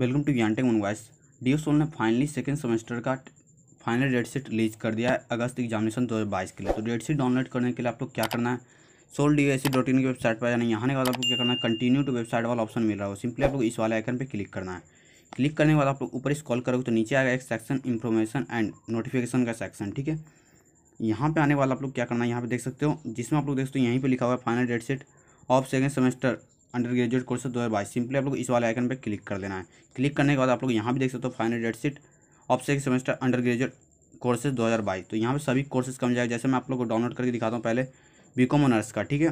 welcome to ज्ञानटेक मनवाइस D SOL ने फाइनली सेकेंड सेमेस्टर का फाइनल डेट शीट रिलीज कर दिया है अगस्त एग्जामिनेशन दो हज़ार बाईस के लिए तो डेट शीट डाउनलोड करने के लिए आप लोग क्या करना है SOL D S dot in की वेबसाइट पर जाना यहाँ आने के बाद आपको क्या करना है कंटिन्यू टू वेबसाइट वाला ऑप्शन मिल रहा है सिंपली आप लोग इस वाले आइकन पर क्लिक करना है क्लिक करने के बाद आप लोग ऊपर स्कॉल करोगे तो नीचे आएगा एक सेक्शन इन्फॉर्मेशन एंड नोटिफिकेशन का सेक्शन ठीक है यहाँ पर आने वाला आप लोग क्या करना है यहाँ पे देख सकते हो जिसमें आप लोग देख सकते हो यहीं पर लिखा हुआ है final date sheet of second semester undergraduate course दो हज़ार बाईस सिंपली आप लोग इस वाले आइकन पर क्लिक कर देना है क्लिक करने के बाद आप लोग यहाँ भी देख सकते हो final date sheet of second semester undergraduate courses दो हज़ार बाईस तो यहाँ पे सभी कोर्सेज कम जाएगा जैसे मैं आप लोग को डाउनलोड करके दिखाता हूँ पहले बी कॉम ऑनर्स का ठीक है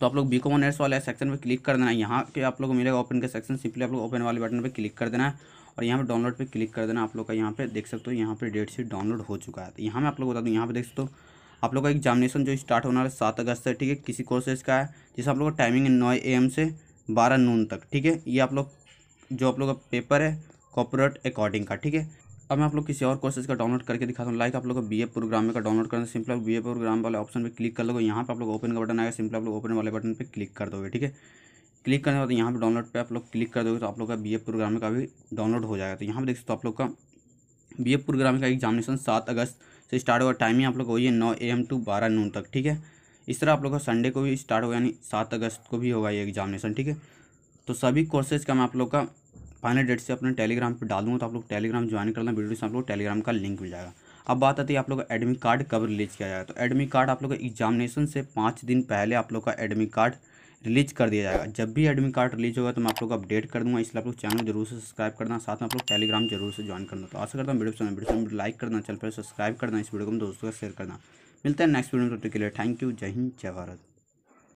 तो आप लोग बी कॉम ऑनर्स वाले सेक्शन पर क्लिक कर देना है यहाँ के आप लोग को मिलेगा ओपन का सेक्शन सिंपली आप लोग ओपन वाले बटन पर क्लिक कर देना है और यहाँ पर डाउनलोड पर क्लिक कर देना आप लोग का यहाँ पे देख सकते हो यहाँ पर डेट शीट डाउनलोड हो चुका है तो यहाँ मैं आप लोग बता दूँ यहाँ पे देख सकते हो आप लोग का एग्जामिनेशन जो स्टार्ट होना है सात अगस्त से ठीक है किसी कोर्सेज का है जैसे आप लोग का टाइमिंग है नौ ए से बारह नून तक ठीक है ये आप लोग जो आप लोग का पेपर है कॉपोरेट अकॉर्डिंग का ठीक है अब मैं आप लोग किसी और कोर्सेज का डाउनलोड करके दिखाता हूँ लाइक आप लोग बी ए प्रोग्राम का डाउनलोड करना सिंपल आप बी ए प्रोग्राम वाले ऑप्शन पर क्लिक कर लोगे यहाँ पर आप लोग ओपन का बटन आएगा सिंपल आप लोग ओपन वाले बटन पर क्लिक कर दोगे ठीक है क्लिक करने के बाद यहाँ पर डाउनलोड पर आप लोग क्लिक कर दोगे तो आप लोग का बी ए प्रोग्राम का भी डाउनलोड हो जाएगा तो यहाँ पर देख सकते हो आप लोग का बी प्रोग्राम का एग्जामिनेशन सात अगस्त से स्टार्ट होगा टाइमिंग आप लोग को है नौ ए एम टू बारह नून तक ठीक है इस तरह आप लोग का संडे को भी स्टार्ट होगा यानी सात अगस्त को भी होगा ये एग्जामिनेशन ठीक है तो सभी कोर्सेज का मैं आप लोग का फाइनल डेट से अपने टेलीग्राम पर डालूंगा तो आप लोग टेलीग्राम ज्वाइन कर लेना वीडियो से आप लोग टेलीग्राम का लिंक मिल जाएगा अब बात आती है आप लोग का एडमिट कार्ड कब रिलीज किया जाएगा तो एडमिट कार्ड आप लोग का एग्जामिनेशन से पाँच दिन पहले आप लोग का एडमिट कार्ड रिलीज कर दिया जाएगा जब भी एडमिट कार्ड रिलीज होगा तो मैं आप लोग अपडेट कर दूंगा इसलिए आप लोग चैनल जरूर से सब्सक्राइब करना साथ में आप लोग टेलीग्राम जरूर से ज्वाइन करना तो आशा करता हूँ वीडियो वीडियो में लाइक करना चल पर सब्सक्राइब करना इस वीडियो को दोस्तों का शेयर करना मिलता है नेक्स्ट वीडियो में के लिए थैंक यू जय हिंद जय भारत